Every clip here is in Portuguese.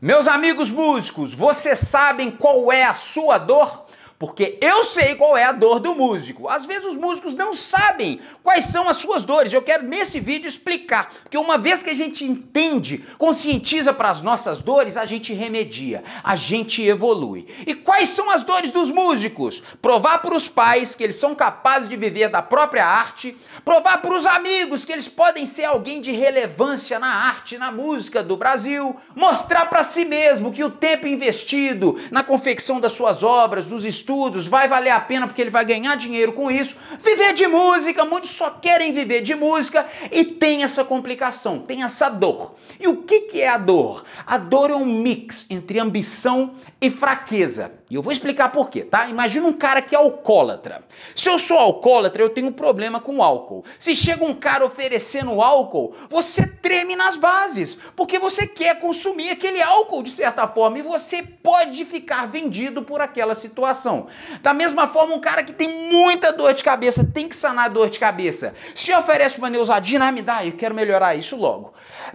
Meus amigos músicos, vocês sabem qual é a sua dor? Porque eu sei qual é a dor do músico. Às vezes os músicos não sabem quais são as suas dores. Eu quero nesse vídeo explicar, porque uma vez que a gente entende, conscientiza para as nossas dores, a gente remedia, a gente evolui. E quais são as dores dos músicos? Provar para os pais que eles são capazes de viver da própria arte, provar para os amigos que eles podem ser alguém de relevância na arte, na música do Brasil, mostrar para si mesmo que o tempo investido na confecção das suas obras, dos estudos estudos, vai valer a pena porque ele vai ganhar dinheiro com isso. Viver de música, muitos só querem viver de música e tem essa complicação, tem essa dor. E o que, que é a dor? A dor é um mix entre ambição e fraqueza. E eu vou explicar por quê, tá? Imagina um cara que é alcoólatra. Se eu sou alcoólatra, eu tenho um problema com álcool. Se chega um cara oferecendo álcool, você treme nas bases, porque você quer consumir aquele álcool de certa forma e você pode ficar vendido por aquela situação. Da mesma forma, um cara que tem muita dor de cabeça tem que sanar a dor de cabeça. Se oferece uma neusadina, ah, me dá, eu quero melhorar isso logo.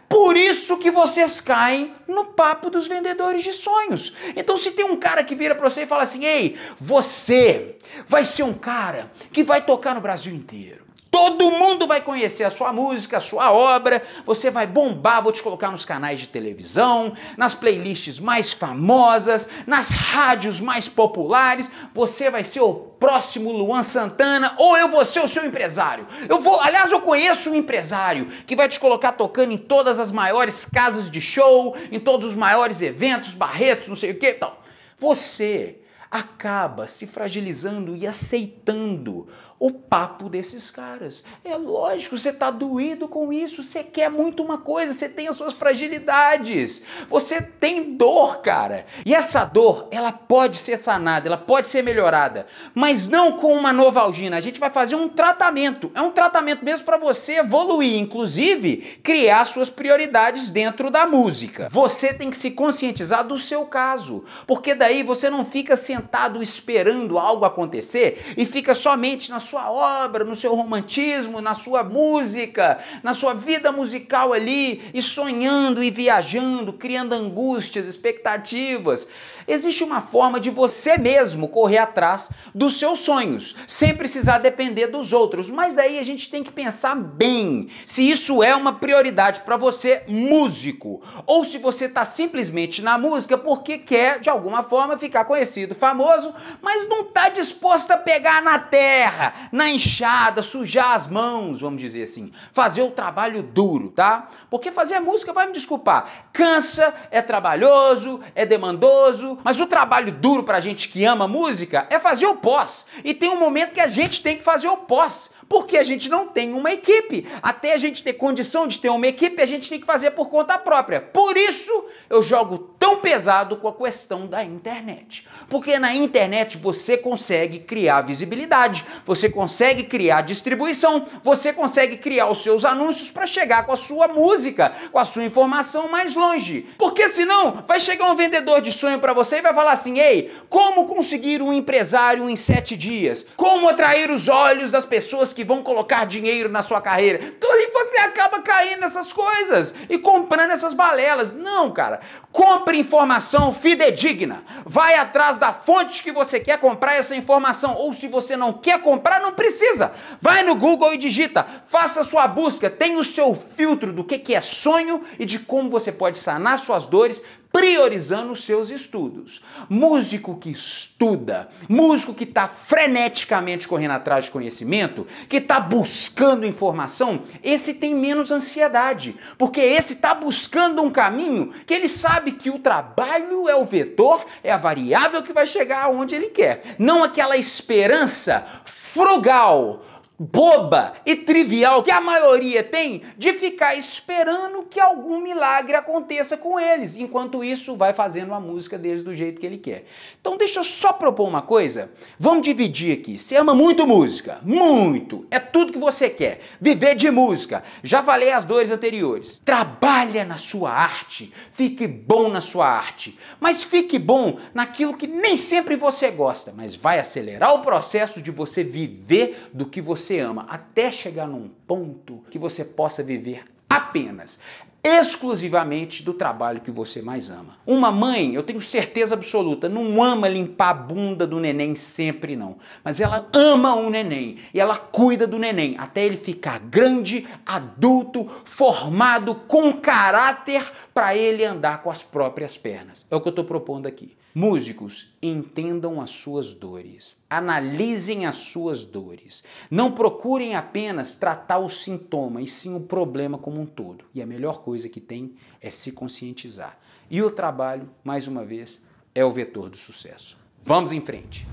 Por isso que vocês caem no papo dos vendedores de sonhos. Então, se tem um cara que vira para você e fala assim: ei, você vai ser um cara que vai tocar no Brasil inteiro. Todo mundo vai conhecer a sua música, a sua obra, você vai bombar, vou te colocar nos canais de televisão, nas playlists mais famosas, nas rádios mais populares, você vai ser o próximo Luan Santana ou eu vou ser o seu empresário. Eu vou, aliás, eu conheço um empresário que vai te colocar tocando em todas as maiores casas de show, em todos os maiores eventos, barretos, não sei o que, tal. Então, você acaba se fragilizando e aceitando o papo desses caras. É lógico, você está doído com isso, você quer muito uma coisa, você tem as suas fragilidades, você tem dor, cara. E essa dor, ela pode ser sanada, ela pode ser melhorada, mas não com uma novalgina. A gente vai fazer um tratamento, é um tratamento mesmo para você evoluir, inclusive criar suas prioridades dentro da música. Você tem que se conscientizar do seu caso, porque daí você não fica sentado esperando algo acontecer e fica somente na sua sua obra, no seu romantismo, na sua música, na sua vida musical ali, e sonhando e viajando, criando angústias, expectativas. Existe uma forma de você mesmo correr atrás dos seus sonhos, sem precisar depender dos outros. Mas aí a gente tem que pensar bem se isso é uma prioridade para você, músico, ou se você está simplesmente na música porque quer, de alguma forma, ficar conhecido, famoso, mas não está disposto disposta a pegar na terra, na enxada, sujar as mãos, vamos dizer assim, fazer o trabalho duro, tá? Porque fazer música, vai me desculpar, cansa, é trabalhoso, é demandoso, mas o trabalho duro pra gente que ama música é fazer o pós. E tem um momento que a gente tem que fazer o pós, porque a gente não tem uma equipe. Até a gente ter condição de ter uma equipe, a gente tem que fazer por conta própria. Por isso eu jogo tão pesado com a questão da internet. Porque na internet você consegue criar visibilidade, você consegue criar distribuição, você consegue criar os seus anúncios para chegar com a sua música, com a sua informação mais longe. Porque senão vai chegar um vendedor de sonho para você e vai falar assim: "Ei, como conseguir um empresário em sete dias? Como atrair os olhos das pessoas que vão colocar dinheiro na sua carreira?" Então aí você acaba caindo nessas coisas e comprando essas balelas. Não, cara. Compre informação fidedigna. Vai atrás da fonte que você quer comprar essa informação informação, ou se você não quer comprar, não precisa. Vai no Google e digita, faça sua busca, tem o seu filtro do que, que é sonho e de como você pode sanar suas dores priorizando os seus estudos. Músico que estuda, músico que está freneticamente correndo atrás de conhecimento, que está buscando informação, esse tem menos ansiedade, porque esse está buscando um caminho que ele sabe que o trabalho é o vetor, é a variável que vai chegar aonde ele quer, não aquela esperança frugal boba e trivial que a maioria tem de ficar esperando que algum milagre aconteça com eles, enquanto isso vai fazendo a música deles do jeito que ele quer. Então deixa eu só propor uma coisa, vamos dividir aqui. Você ama muito música, muito, é tudo que você quer. Viver de música, já falei as duas anteriores. Trabalha na sua arte, fique bom na sua arte, mas fique bom naquilo que nem sempre você gosta, mas vai acelerar o processo de você viver do que você você ama, até chegar num ponto que você possa viver apenas exclusivamente do trabalho que você mais ama. Uma mãe, eu tenho certeza absoluta, não ama limpar a bunda do neném sempre não, mas ela ama o neném e ela cuida do neném até ele ficar grande, adulto, formado, com caráter para ele andar com as próprias pernas. É o que eu estou propondo aqui. Músicos, entendam as suas dores, analisem as suas dores. Não procurem apenas tratar o sintoma, e sim o problema como um todo. E a melhor coisa que tem é se conscientizar. E o trabalho, mais uma vez, é o vetor do sucesso. Vamos em frente!